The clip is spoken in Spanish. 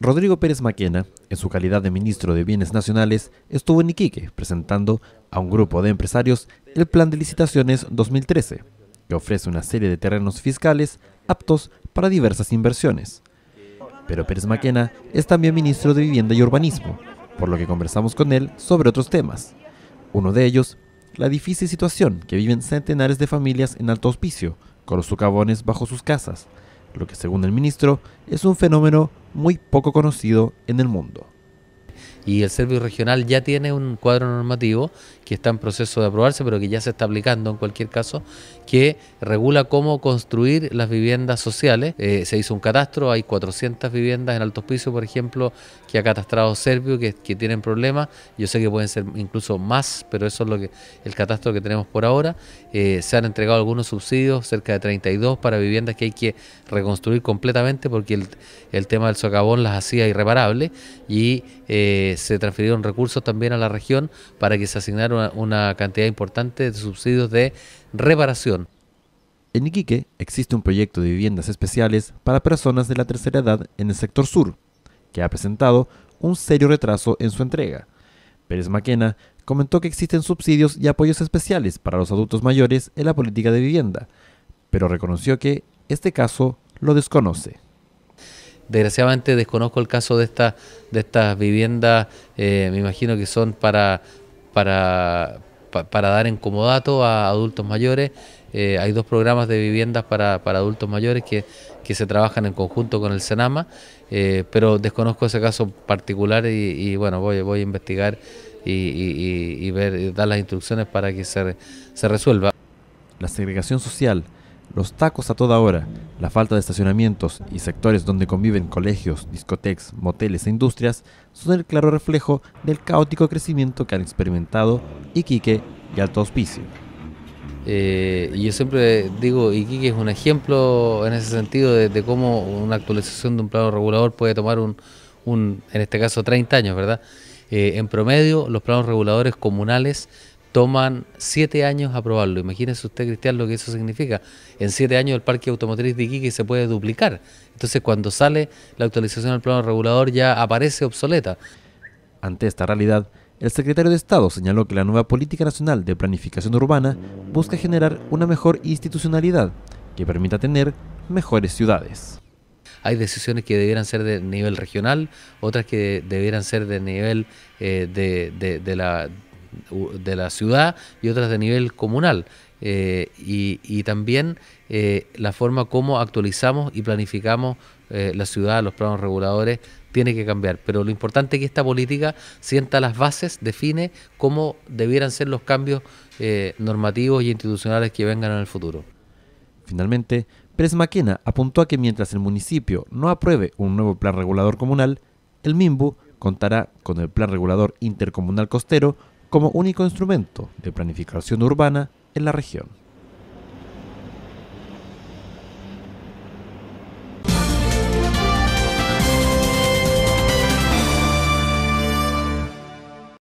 Rodrigo Pérez Maquena, en su calidad de ministro de Bienes Nacionales, estuvo en Iquique presentando a un grupo de empresarios el Plan de Licitaciones 2013, que ofrece una serie de terrenos fiscales aptos para diversas inversiones. Pero Pérez Maquena es también ministro de Vivienda y Urbanismo, por lo que conversamos con él sobre otros temas. Uno de ellos, la difícil situación que viven centenares de familias en Alto Hospicio, con los socavones bajo sus casas, lo que según el ministro es un fenómeno muy poco conocido en el mundo y el Servicio Regional ya tiene un cuadro normativo que está en proceso de aprobarse, pero que ya se está aplicando en cualquier caso, que regula cómo construir las viviendas sociales. Eh, se hizo un catastro, hay 400 viviendas en altos pisos... por ejemplo, que ha catastrado Servio, que, tienen problemas. Yo sé que pueden ser incluso más, pero eso es lo que el catastro que tenemos por ahora. Eh, se han entregado algunos subsidios, cerca de 32 para viviendas que hay que reconstruir completamente porque el, el tema del socavón las hacía irreparables y eh, se transfirieron recursos también a la región para que se asignara una, cantidad importante de subsidios de reparación. En Iquique existe un proyecto de viviendas especiales para personas de la tercera edad en el sector sur, que ha presentado un serio retraso en su entrega. Pérez Maquena comentó que existen subsidios y apoyos especiales para los adultos mayores en la política de vivienda, pero reconoció que este caso lo desconoce. Desgraciadamente desconozco el caso de estas de estas viviendas, eh, me imagino que son para, para, dar en a adultos mayores. Eh, hay dos programas de viviendas para, adultos mayores que, que, se trabajan en conjunto con el Senama, eh, pero desconozco ese caso particular y, bueno, voy, voy a investigar y, y, y ver, dar las instrucciones para que se, se resuelva. La segregación social los tacos a toda hora, la falta de estacionamientos y sectores donde conviven colegios, discotecas, moteles e industrias son el claro reflejo del caótico crecimiento que han experimentado Iquique y Alto Hospicio. Eh, y yo siempre digo, Iquique es un ejemplo en ese sentido de, cómo una actualización de un plano regulador puede tomar un, en este caso, 30 años, ¿verdad? Eh, en promedio, los planos reguladores comunales toman siete años aprobarlo. Imagínese usted, Cristian, lo que eso significa. En siete años el parque automotriz de Iquique se puede duplicar. Entonces, cuando sale la actualización del plano regulador ya aparece obsoleta. Ante esta realidad, el secretario de Estado señaló que la nueva Política Nacional de Planificación Urbana busca generar una mejor institucionalidad que permita tener mejores ciudades. Hay decisiones que debieran ser de nivel regional, otras que debieran ser de nivel eh, de, de la de la ciudad y otras de nivel comunal. Eh, y, también eh, la forma como actualizamos y planificamos eh, la ciudad, los planos reguladores, tiene que cambiar. Pero lo importante es que esta política sienta las bases, define cómo debieran ser los cambios normativos y institucionales que vengan en el futuro. Finalmente, Pérez Maquena apuntó a que mientras el municipio no apruebe un nuevo plan regulador comunal, el MIMBU contará con el plan regulador intercomunal costero como único instrumento de planificación urbana en la región.